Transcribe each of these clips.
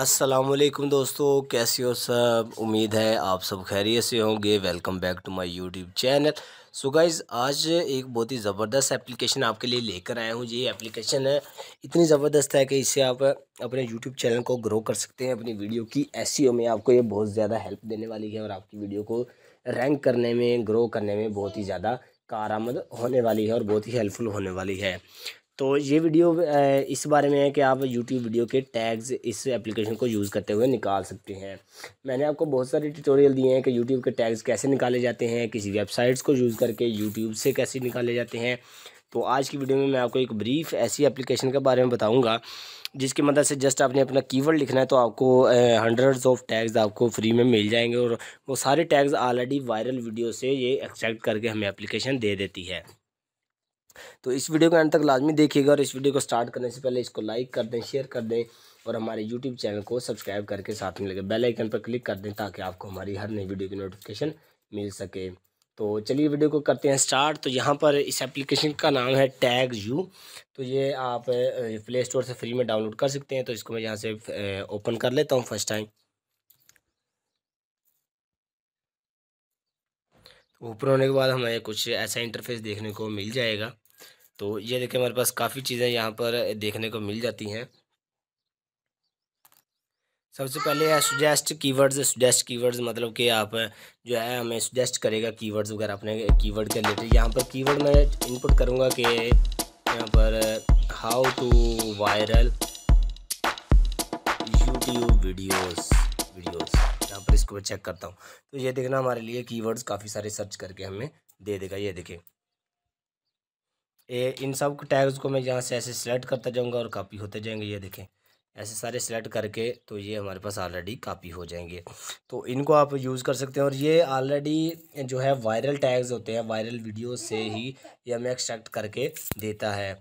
असलकुम दोस्तों कैसे हो सब उम्मीद है आप सब खैरियत से होंगे welcome back to my YouTube channel so guys आज एक बहुत ही ज़बरदस्त एप्लीकेशन आपके लिए लेकर आया हूँ ये एप्लीकेशन है इतनी ज़बरदस्त है कि इससे आप अपने यूट्यूब चैनल को ग्रो कर सकते हैं अपनी वीडियो की एस e में आपको ये बहुत ज़्यादा हेल्प देने वाली है और आपकी वीडियो को रैंक करने में ग्रो करने में बहुत ही ज़्यादा आमद होने वाली है और बहुत ही हेल्पफुल होने वाली है तो ये वीडियो इस बारे में है कि आप यूट्यूब वीडियो के टैग्स इस एप्लीकेशन को यूज़ करते हुए निकाल सकते हैं मैंने आपको बहुत सारे ट्यूटोरियल दिए हैं कि यूट्यूब के टैग्स कैसे निकाले जाते हैं किसी वेबसाइट्स को यूज़ करके यूट्यूब से कैसे निकाले जाते हैं तो आज की वीडियो में मैं आपको एक ब्रीफ ऐसी एप्लीकेशन के बारे में बताऊँगा जिसकी मदद से जस्ट आपने अपना कीवर्ड लिखना है तो आपको हंड्रेड्स ऑफ टैग्स आपको फ्री में मिल जाएंगे और वो सारे टैग्स ऑलरेडी वायरल वीडियो से ये एक्सट्रैक्ट करके हमें एप्लीकेशन दे देती है तो इस वीडियो को एंड तक लाजमी देखिएगा और इस वीडियो को स्टार्ट करने से पहले इसको लाइक कर दें शेयर कर दें और हमारे यूट्यूब चैनल को सब्सक्राइब करके साथ में लगे बेल आइकन पर क्लिक कर दें ताकि आपको हमारी हर नई वीडियो की नोटिफिकेशन मिल सके तो चलिए वीडियो को करते हैं स्टार्ट तो यहाँ पर इस एप्लीकेशन का नाम है टैग यू तो ये आप प्ले स्टोर से फ्री में डाउनलोड कर सकते हैं तो इसको मैं यहाँ से ओपन कर लेता हूँ फर्स्ट टाइम ऊपर होने के बाद हमें कुछ ऐसा इंटरफेस देखने को मिल जाएगा तो ये देखिए हमारे पास काफ़ी चीज़ें यहाँ पर देखने को मिल जाती हैं सबसे पहले है सुजेस्ट कीवर्ड्स सुजेस्ट कीवर्ड्स मतलब कि आप जो है हमें सुजेस्ट करेगा कीवर्ड्स वगैरह अपने कीवर्ड के रिलेटेड तो यहाँ पर कीवर्ड मैं इनपुट करूँगा कि यहाँ पर how to viral YouTube videos videos यहाँ पर इसको चेक करता हूँ तो ये देखना हमारे लिए कीवर्ड्स काफ़ी सारे सर्च करके हमें दे देगा ये देखें ये इन सब टैग्स को मैं यहाँ से ऐसे सेलेक्ट करता जाऊँगा और कापी होते जाएंगे ये देखें ऐसे सारे सेलेक्ट करके तो ये हमारे पास ऑलरेडी कापी हो जाएंगे तो इनको आप यूज़ कर सकते हैं और ये ऑलरेडी जो है वायरल टैग्स होते हैं वायरल वीडियो से ही ये हमें एक्सट्रैक्ट करके देता है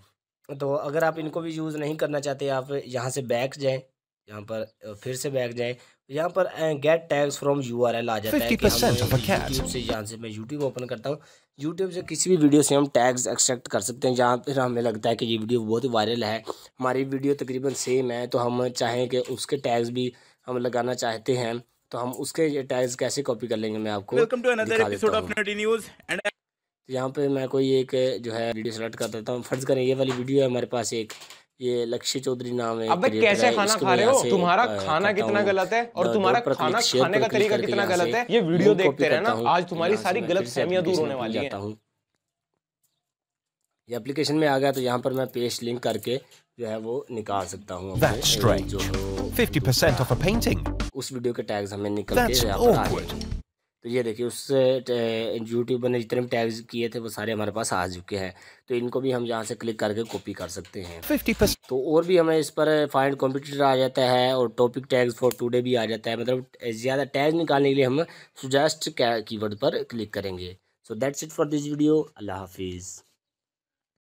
तो अगर आप इनको भी यूज़ नहीं करना चाहते आप यहाँ से बैक जाएँ यहाँ पर फिर से बैक जाए तो यहाँ पर get tags from U R L आ जाता है यूट्यूब से यहाँ से मैं यूट्यूब ओपन करता हूँ यूट्यूब से किसी भी वीडियो से हम टैग्स एक्सट्रैक्ट कर सकते हैं जहाँ पर हमें लगता है कि ये वीडियो बहुत ही वायरल है हमारी वीडियो तकरीबन सेम है तो हम चाहें कि उसके टैग्स भी हम लगाना चाहते हैं तो हम उसके टैग्स कैसे कॉपी कर लेंगे मैं आपको यहाँ पे मैं कोई एक जो है वीडियो सेलेक्ट कर देता हूँ फर्ज करें ये वाली वीडियो है हमारे पास एक ये लक्ष्य चौधरी नाम है अबे कैसे खाना खा रहे हो तुम्हारा खाना कितना गलत है और तुम्हारा खाना खाने का तरीका कितना गलत है ये वीडियो देखते रहे ना आज तुम्हारी सारी गलत सहमियां दूर होने वाली है ये एप्लीकेशन में आ गया तो यहाँ पर मैं पेस्ट लिंक करके जो है वो निकाल सकता हूँ right. जो 50% ऑफ अ पेंटिंग उस वीडियो के टैग्स हमें निकल के यहाँ पर आ तो ये देखिए उस यूट्यूबर ने जितने भी टैग्स किए थे वो सारे हमारे पास आ चुके हैं तो इनको भी हम यहाँ से क्लिक करके कॉपी कर सकते हैं 50%. तो और भी हमें इस पर फाइंड कॉम्पिटिटर आ जाता है और टॉपिक टैग्स फॉर टुडे भी आ जाता है मतलब ज़्यादा टैग निकालने के लिए हम सुजेस्ट कीवर्ड पर क्लिक करेंगे so that's it for this video अल्लाह हाफिज़